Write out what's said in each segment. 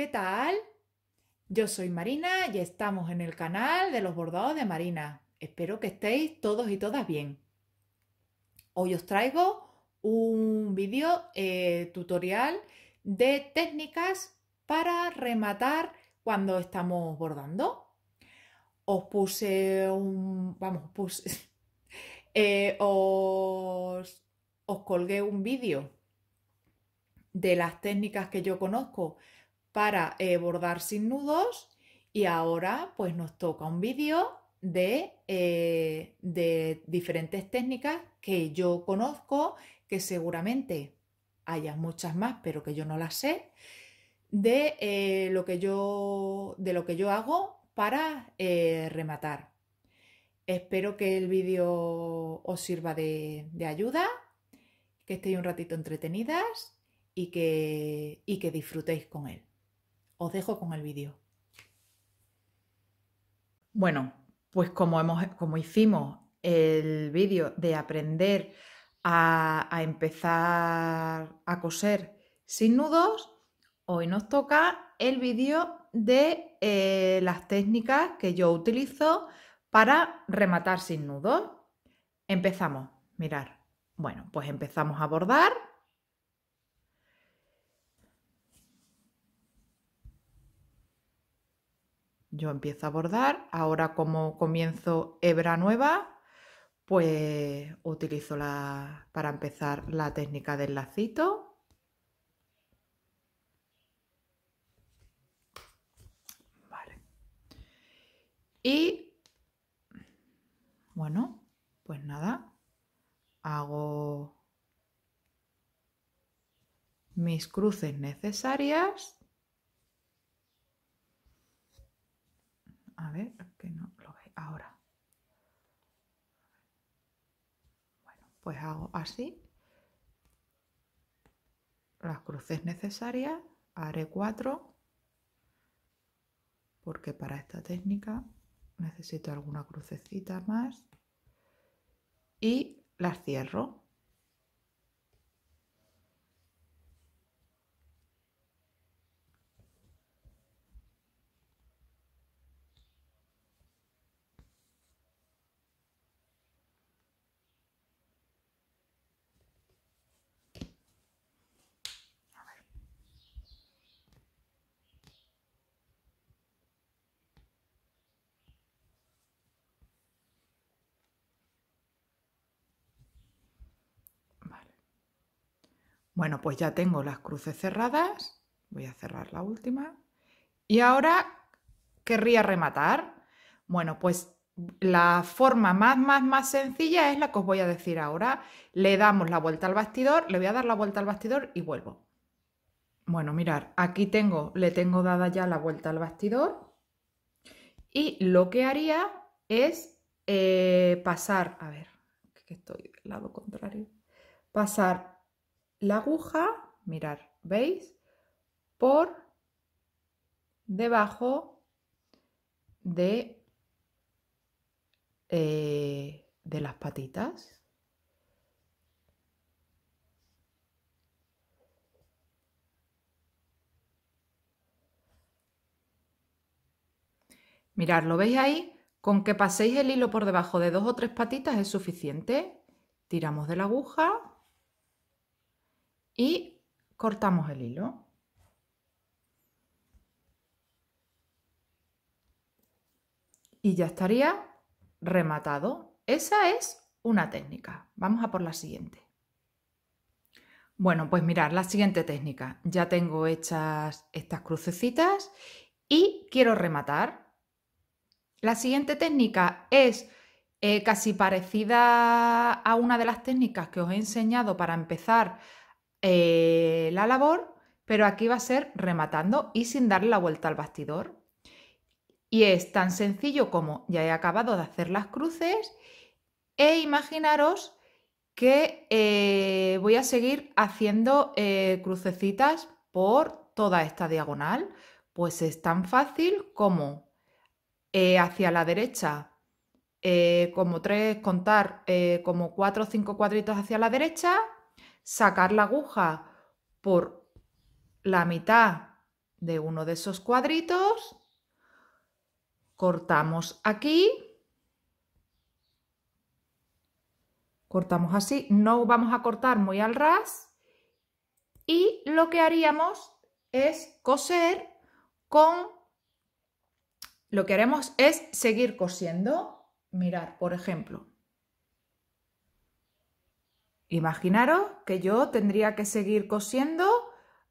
¿Qué tal? Yo soy Marina y estamos en el canal de los bordados de Marina. Espero que estéis todos y todas bien. Hoy os traigo un vídeo eh, tutorial de técnicas para rematar cuando estamos bordando. Os puse un... vamos, os eh, colgué un vídeo de las técnicas que yo conozco para eh, bordar sin nudos y ahora pues nos toca un vídeo eh, de, diferentes técnicas que yo conozco, que seguramente haya muchas más, pero que yo no las sé, de, eh, lo, que yo, de lo que yo hago para rematar. Espero que el vídeo os sirva de, ayuda, que estéis un ratito entretenidas y que, y que disfrutéis con él. Os dejo con el vídeo. Bueno, pues como, como hicimos el vídeo de aprender a, empezar a coser sin nudos, hoy nos toca el vídeo de eh, las técnicas que yo utilizo para rematar sin nudos. Empezamos, mirar. Bueno, pues empezamos a bordar yo empiezo a bordar. Ahora como comienzo hebra nueva, pues utilizo la, para empezar la técnica del lacito. Y bueno, pues nada, hago mis cruces necesarias A ver, que no lo veis ahora. Bueno, pues hago así. Las cruces necesarias, haré cuatro, porque para esta técnica necesito alguna crucecita más. Y las cierro. Bueno, pues ya tengo las cruces cerradas. Voy a cerrar la última. Y ahora querría rematar. Bueno, pues la forma más, más, más sencilla es la que os voy a decir ahora. Le damos la vuelta al bastidor, le voy a dar la vuelta al bastidor y vuelvo. Bueno, mirar, aquí tengo, le tengo dada ya la vuelta al bastidor y lo que haría es eh, pasar, a ver, que estoy del lado contrario, pasar la aguja, mirar, ¿veis? Por debajo de, eh, de las patitas. Mirad, ¿lo veis ahí? Con que paséis el hilo por debajo de dos o tres patitas es suficiente. Tiramos de la aguja y cortamos el hilo. Y ya estaría rematado. Esa es una técnica. Vamos a por la siguiente. Bueno, pues mirad, la siguiente técnica. Ya tengo hechas estas crucecitas y quiero rematar. La siguiente técnica es eh, casi parecida a una de las técnicas que os he enseñado para empezar eh, la labor, pero aquí va a ser rematando y sin darle la vuelta al bastidor. Y es tan sencillo como ya he acabado de hacer las cruces e imaginaros que eh, voy a seguir haciendo eh, crucecitas por toda esta diagonal. Pues es tan fácil como hacia la derecha, como tres, contar como cuatro o cinco cuadritos hacia la derecha, sacar la aguja por la mitad de uno de esos cuadritos, cortamos aquí, cortamos así, no vamos a cortar muy al ras y lo que haríamos es coser con, lo que haremos es seguir cosiendo, mirar por ejemplo, Imaginaros que yo tendría que seguir cosiendo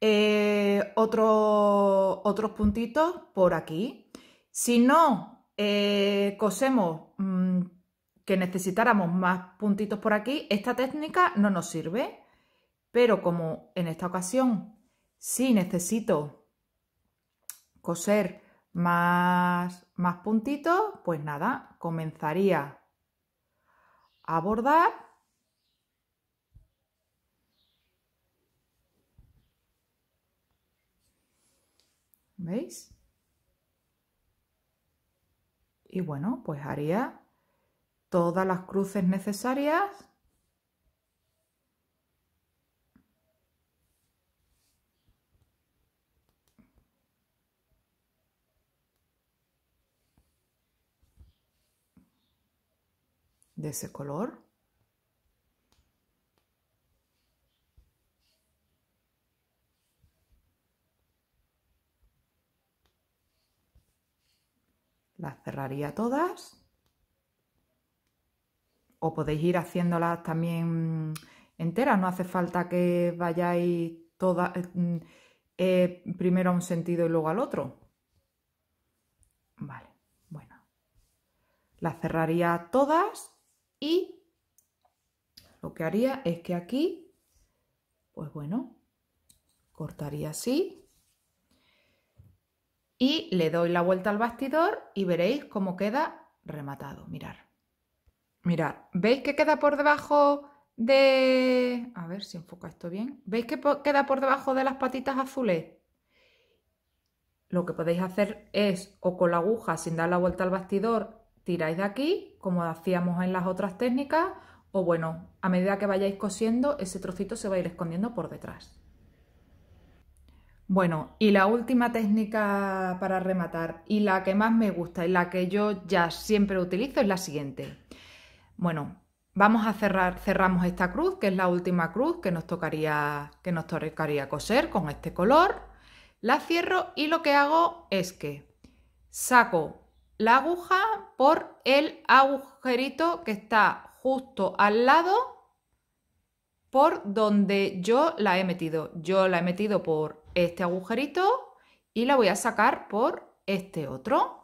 eh, otros puntitos por aquí. Si no eh, cosemos mm, que necesitáramos más puntitos por aquí, esta técnica no nos sirve. Pero como en esta ocasión sí necesito coser más, más puntitos, pues nada, comenzaría a bordar ¿Veis? Y bueno, pues haría todas las cruces necesarias. de ese color las cerraría todas. O podéis ir haciéndolas también enteras, no hace falta que vayáis todas eh, mm, eh, primero a un sentido y luego al otro. Vale, bueno. Las cerraría todas y lo que haría es que aquí, pues bueno, cortaría así y le doy la vuelta al bastidor y veréis cómo queda rematado. Mirad. Mirad, ¿veis que queda por debajo de... A ver si enfoca esto bien. ¿Veis que queda por debajo de las patitas azules? Lo que podéis hacer es, o con la aguja sin dar la vuelta al bastidor, tiráis de aquí, como hacíamos en las otras técnicas, o bueno, a medida que vayáis cosiendo, ese trocito se va a ir escondiendo por detrás. Bueno, y la última técnica para rematar y la que más me gusta y la que yo ya siempre utilizo es la siguiente. Bueno, vamos a cerrar, cerramos esta cruz, que es la última cruz que nos tocaría, que nos tocaría coser con este color. La cierro y lo que hago es que saco la aguja por el agujerito que está justo al lado por donde yo la he metido. Yo la he metido por este agujerito y la voy a sacar por este otro.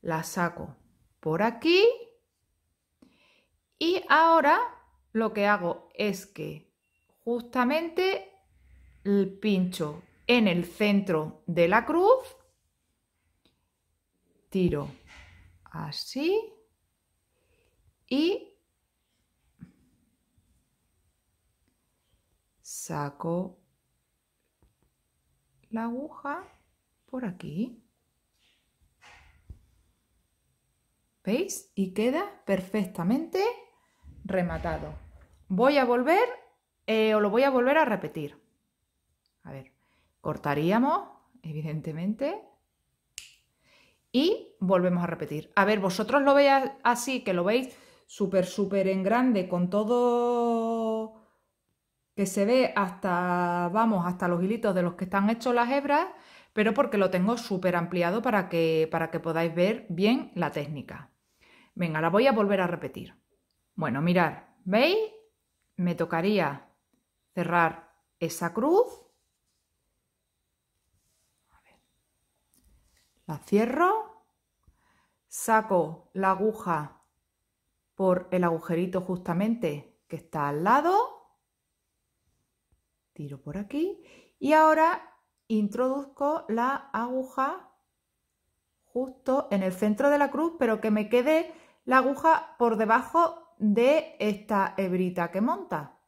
La saco por aquí y ahora lo que hago es que justamente el pincho en el centro de la cruz, tiro así y saco la aguja por aquí. ¿Veis? Y queda perfectamente rematado. Voy a volver, eh, o lo voy a volver a repetir. A ver, cortaríamos, evidentemente, y volvemos a repetir. A ver, vosotros lo veis así, que lo veis súper, súper en grande, con todo que se ve hasta, vamos, hasta los hilitos de los que están hechos las hebras, pero porque lo tengo súper ampliado para que, para que podáis ver bien la técnica. Venga, la voy a volver a repetir. Bueno, mirar ¿veis? Me tocaría cerrar esa cruz. La cierro. Saco la aguja por el agujerito justamente que está al lado tiro por aquí y ahora introduzco la aguja justo en el centro de la cruz, pero que me quede la aguja por debajo de esta hebrita que monta.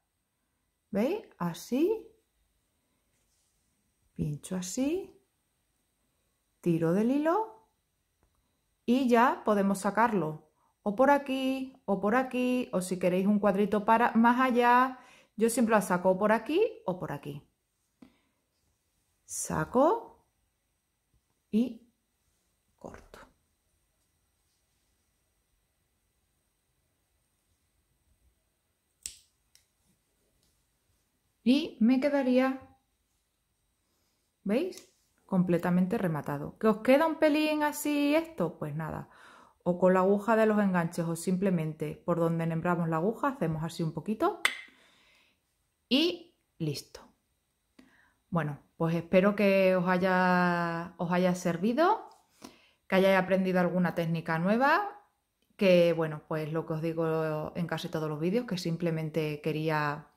¿Veis? Así. Pincho así. Tiro del hilo. Y ya podemos sacarlo. O por aquí, o por aquí, o si queréis un cuadrito para más allá. Yo siempre la saco por aquí o por aquí. Saco y corto. Y me quedaría, ¿veis? Completamente rematado. ¿Que os queda un pelín así esto? Pues nada o con la aguja de los enganches o simplemente por donde nombramos la aguja hacemos así un poquito y listo. Bueno, pues espero que os haya, os haya servido, que hayáis aprendido alguna técnica nueva, que bueno, pues lo que os digo en casi todos los vídeos, que simplemente quería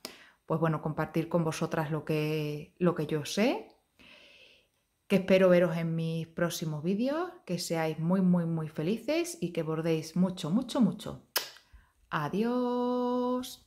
pues bueno, compartir con vosotras lo que, lo que yo sé, que espero veros en mis próximos vídeos, que seáis muy, muy, muy felices y que bordéis mucho, mucho, mucho. Adiós.